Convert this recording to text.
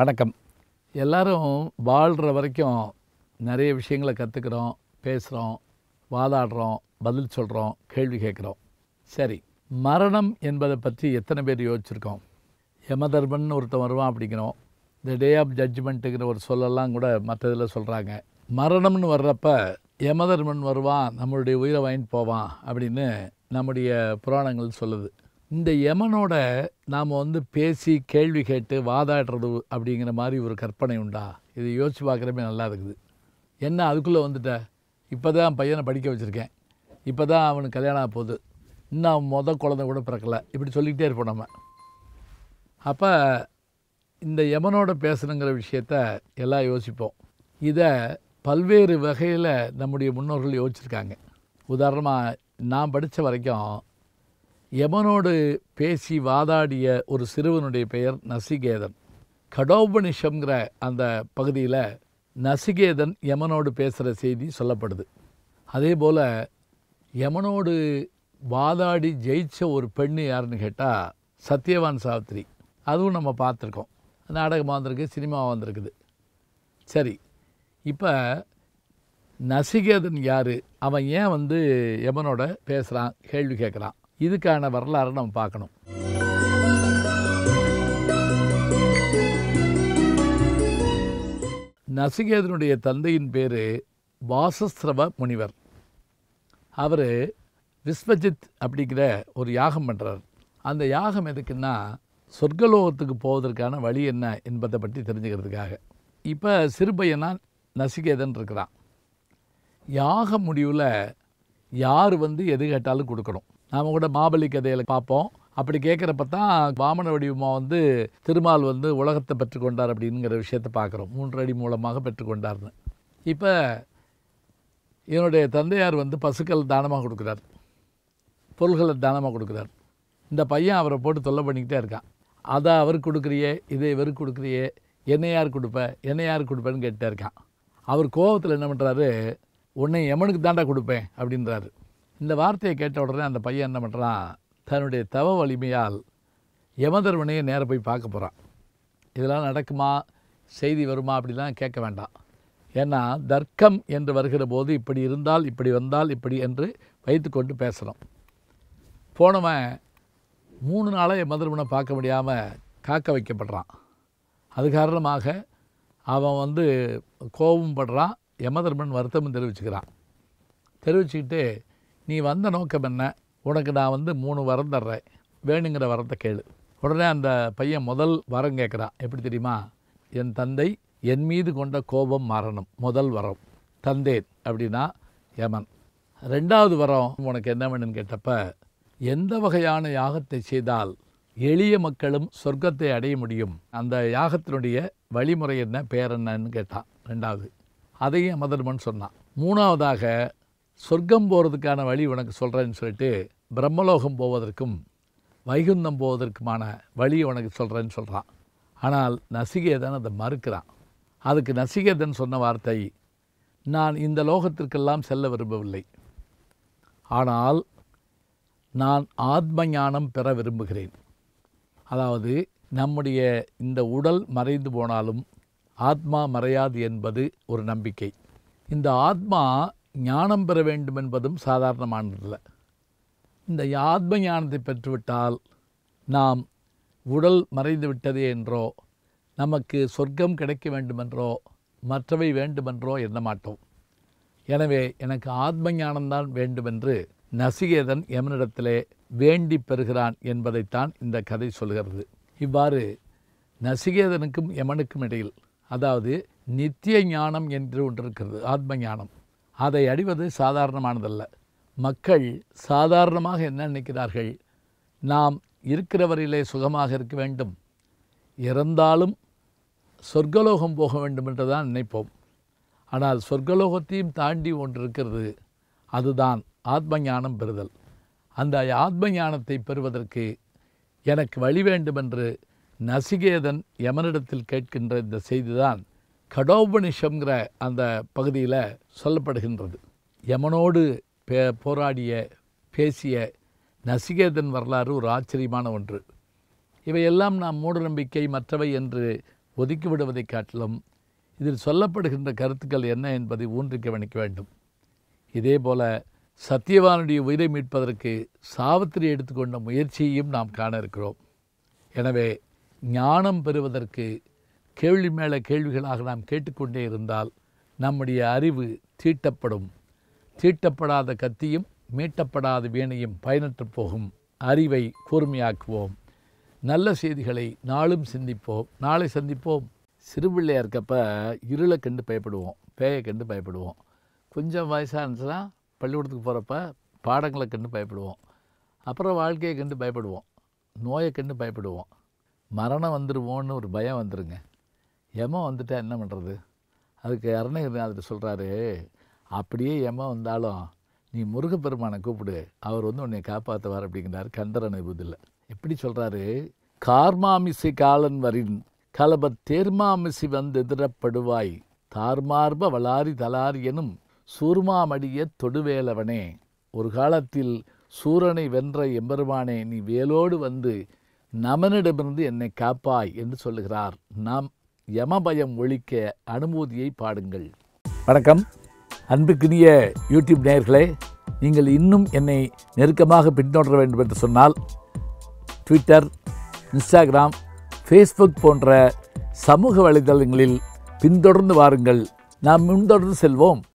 வணக்கம் எல்லோரும் வாழ்கிற வரைக்கும் நிறைய விஷயங்களை கற்றுக்கிறோம் பேசுகிறோம் வாதாடுறோம் பதில் சொல்கிறோம் கேள்வி கேட்குறோம் சரி மரணம் என்பதை பற்றி எத்தனை பேர் யோசிச்சிருக்கோம் யமதர்மன் ஒருத்தன் வருவான் அப்படிங்கிறோம் த டே ஆஃப் ஜட்ஜ்மெண்ட்டுங்கிற ஒரு சொல்லெல்லாம் கூட மற்றதில் சொல்கிறாங்க மரணம்னு வர்றப்ப யமதர்மன் வருவான் நம்மளுடைய உயிரை வாங்கிட்டு போவான் அப்படின்னு நம்முடைய புராணங்கள் சொல்லுது இந்த யமனோட நாம் வந்து பேசி கேள்வி கேட்டு வாதாடுறது அப்படிங்கிற மாதிரி ஒரு கற்பனை உண்டா இது யோசித்து பார்க்குறமே நல்லா இருக்குது என்ன அதுக்குள்ளே வந்துட்ட இப்போ தான் பையனை படிக்க வச்சுருக்கேன் இப்போ தான் அவனுக்கு கல்யாணம் ஆக போகுது இன்னும் மொதல் குழந்தை கூட பிறக்கலை இப்படி சொல்லிக்கிட்டே இருப்போம் நம்ம அப்போ இந்த யமனோட பேசணுங்கிற விஷயத்த எல்லாம் யோசிப்போம் இதை பல்வேறு வகையில் நம்முடைய முன்னோர்கள் யோசிச்சிருக்காங்க உதாரணமாக நான் படித்த வரைக்கும் யமனோடு பேசி வாதாடிய ஒரு சிறுவனுடைய பெயர் நசிகேதன் கடோபனிஷம்ங்கிற அந்த பகுதியில் நசிகேதன் யமனோடு பேசுகிற செய்தி சொல்லப்படுது அதே போல் யமனோடு வாதாடி ஜெயித்த ஒரு பெண்ணு யாருன்னு கேட்டால் சத்யவான் சாவித்ரி அதுவும் நம்ம பார்த்துருக்கோம் நாடகமாக வந்திருக்கு சினிமா வந்திருக்குது சரி இப்போ நசிகேதன் யார் அவன் ஏன் வந்து யமனோட பேசுகிறான் கேள்வி கேட்குறான் இதுக்கான வரலாறு நம்ம பார்க்கணும் நசிகேதனுடைய தந்தையின் பேர் வாசஸ்ரவ முனிவர் அவர் விஸ்வஜித் அப்படிங்கிற ஒரு யாகம் பண்ணுறார் அந்த யாகம் எதுக்குன்னா சொர்க்கலோகத்துக்கு போவதற்கான வழி என்ன என்பதை பற்றி தெரிஞ்சுக்கிறதுக்காக இப்போ சிறுபையனா நசிகேதன் இருக்கிறான் யாக முடிவில் யார் வந்து எது கேட்டாலும் கொடுக்கணும் நாம் கூட மாபலி கதையில பார்ப்போம் அப்படி கேட்குறப்ப தான் வாமன வடிவமாக வந்து திருமால் வந்து உலகத்தை பெற்றுக்கொண்டார் அப்படிங்கிற விஷயத்த பார்க்குறோம் மூன்று அடி மூலமாக பெற்றுக்கொண்டார்னு இப்போ இவனுடைய தந்தையார் வந்து பசுக்கள் தானமாக கொடுக்குறார் பொருள்களை தானமாக கொடுக்குறார் இந்த பையன் அவரை போட்டு தொல்லை பண்ணிக்கிட்டே இருக்கான் அதை அவருக்கு கொடுக்குறியே இதை இவருக்கு கொடுக்குறியே என்னை யார் கொடுப்ப என்னை யார் கொடுப்பேன்னு கேட்டே இருக்கான் அவர் கோபத்தில் என்ன பண்ணுறாரு உன்னை எமனுக்கு தாண்டா கொடுப்பேன் அப்படின்றாரு இந்த வார்த்தையை கேட்ட உடனே அந்த பையன் என்ன பண்ணுறான் தன்னுடைய தவ வலிமையால் யமதர்மனையை நேராக போய் பார்க்க போகிறான் இதெல்லாம் நடக்குமா செய்தி வருமா அப்படிலாம் கேட்க வேண்டாம் ஏன்னா தர்க்கம் என்று வருகிற போது இப்படி இருந்தால் இப்படி வந்தால் இப்படி என்று வைத்துக்கொண்டு பேசணும் போனவன் மூணு நாளாக மதுரமனை பார்க்க முடியாமல் காக்க வைக்கப்படுறான் அது காரணமாக அவன் வந்து கோபம் படுறான் யமதர்மன் வருத்தமும் தெரிவிச்சுக்கிறான் தெரிவிச்சுக்கிட்டு நீ வந்த நோக்கம் என்ன உனக்கு நான் வந்து மூணு வரம் தர்றேன் வேணுங்கிற வரத்தை கேளு உடனே அந்த பையன் முதல் வரம் கேட்குறான் எப்படி தெரியுமா என் தந்தை என் மீது கொண்ட கோபம் மாறணும் முதல் வரம் தந்தேன் அப்படின்னா யமன் ரெண்டாவது வரம் உனக்கு என்ன வேணும்னு கேட்டப்ப எந்த வகையான யாகத்தை செய்தால் எளிய மக்களும் சொர்க்கத்தை அடைய முடியும் அந்த யாகத்தினுடைய வழிமுறை என்ன பேர் என்னன்னு கேட்டான் ரெண்டாவது அதையும் மதர்மன் சொன்னான் மூணாவதாக சொர்க்கம் போகிறதுக்கான வழி உனக்கு சொல்கிறேன்னு சொல்லிட்டு பிரம்மலோகம் போவதற்கும் வைகுந்தம் போவதற்குமான வழியை உனக்கு சொல்கிறேன்னு சொல்கிறான் ஆனால் நசிகேதன் அதை மறுக்கிறான் அதுக்கு நசிகேதன் சொன்ன வார்த்தை நான் இந்த லோகத்திற்கெல்லாம் செல்ல விரும்பவில்லை ஆனால் நான் ஆத்ம ஞானம் பெற விரும்புகிறேன் அதாவது நம்முடைய இந்த உடல் மறைந்து போனாலும் ஆத்மா மறையாது என்பது ஒரு நம்பிக்கை இந்த ஆத்மா ஞானம் பெற வேண்டும் என்பதும் சாதாரணமானதில்லை இந்த ஆத்ம ஞானத்தை பெற்றுவிட்டால் நாம் உடல் மறைந்து விட்டதே என்றோ நமக்கு சொர்க்கம் கிடைக்க வேண்டுமென்றோ மற்றவை வேண்டுமென்றோ மாட்டோம் எனவே எனக்கு ஆத்ம ஞானம்தான் வேண்டுமென்று நசிகேதன் எமனிடத்திலே வேண்டி பெறுகிறான் என்பதைத்தான் இந்த கதை சொல்கிறது இவ்வாறு நசிகேதனுக்கும் எமனுக்கும் இடையில் அதாவது நித்திய ஞானம் என்று ஒன்று இருக்கிறது ஆத்ம ஞானம் அதை அடிவது சாதாரணமானதல்ல மக்கள் சாதாரணமாக என்ன நினைக்கிறார்கள் நாம் இருக்கிறவரிலே சுகமாக இருக்க வேண்டும் இறந்தாலும் சொர்க்கலோகம் போக வேண்டும் என்று தான் நினைப்போம் ஆனால் சொர்க்கலோகத்தையும் தாண்டி ஒன்று இருக்கிறது அதுதான் ஆத்ம ஞானம் பெறுதல் அந்த ஆத்ம ஞானத்தை பெறுவதற்கு எனக்கு வழி வேண்டுமென்று நசிகேதன் யமனிடத்தில் கேட்கின்ற இந்த செய்திதான் கடோபனிஷம்ங்கிற அந்த பகுதியில் சொல்லப்படுகின்றது யமனோடு பே போராடிய பேசிய நசிகேதன் வரலாறு ஒரு ஆச்சரியமான ஒன்று இவையெல்லாம் நாம் மூடநம்பிக்கை மற்றவை என்று ஒதுக்கிவிடுவதை காட்டிலும் இதில் சொல்லப்படுகின்ற கருத்துக்கள் என்ன என்பதை ஊன்றி கவனிக்க வேண்டும் இதே போல சத்தியவானுடைய உயிரை மீட்பதற்கு சாவித்திரி எடுத்துக்கொண்ட முயற்சியையும் நாம் காண இருக்கிறோம் எனவே ஞானம் பெறுவதற்கு கேள்வி மேலே கேள்விகளாக நாம் கேட்டுக்கொண்டே இருந்தால் நம்முடைய அறிவு தீட்டப்படும் தீட்டப்படாத கத்தியும் மீட்டப்படாத வீணையும் பயனற்று போகும் அறிவை கூர்மையாக்குவோம் நல்ல செய்திகளை நாளும் சிந்திப்போம் நாளை சந்திப்போம் சிறுபிள்ளையாக இருக்கப்ப இருளை கண்டு பயப்படுவோம் பேயை கண்டு பயப்படுவோம் கொஞ்சம் வயசாக இருந்துச்சுன்னா பள்ளிக்கூடத்துக்கு போகிறப்ப பாடங்களை கண்டு பயப்படுவோம் அப்புறம் வாழ்க்கையை கண்டு பயப்படுவோம் நோயை கண்டு பயப்படுவோம் மரணம் வந்துடுவோன்னு ஒரு பயம் வந்துடுங்க எமோ வந்துட்டா என்ன பண்ணுறது அதுக்கு அருணகிரிநாதர் சொல்கிறாரு அப்படியே எமோ வந்தாலும் நீ முருகப்பெருமானை கூப்பிடு அவர் வந்து உன்னை காப்பாற்றுவார் அப்படிங்கிறார் கந்தர் அனுபவத்தில் எப்படி சொல்கிறாரு கார்மாமிசை காலன் வரின் கலப தேர்மாமிசி வந்து எதிரப்படுவாய் தார்மார்ப வளாரி தலாரி எனும் சூர்மாமடிய தொடுவேலவனே ஒரு காலத்தில் சூரனை வென்ற எம்பெருமானே நீ வேலோடு வந்து நமனிடமிருந்து என்னை காப்பாய் என்று சொல்லுகிறார் நாம் யமபயம் ஒழிக்க அனுமதியை பாடுங்கள் வணக்கம் அன்புக்குரிய யூடியூப் நேயர்களே நீங்கள் இன்னும் என்னை நெருக்கமாக பின்தொடர வேண்டும் என்று சொன்னால் ட்விட்டர் இன்ஸ்டாகிராம் ஃபேஸ்புக் போன்ற சமூக வலைதளங்களில் பின்தொடர்ந்து வாருங்கள் நாம் முன்தொடர்ந்து செல்வோம்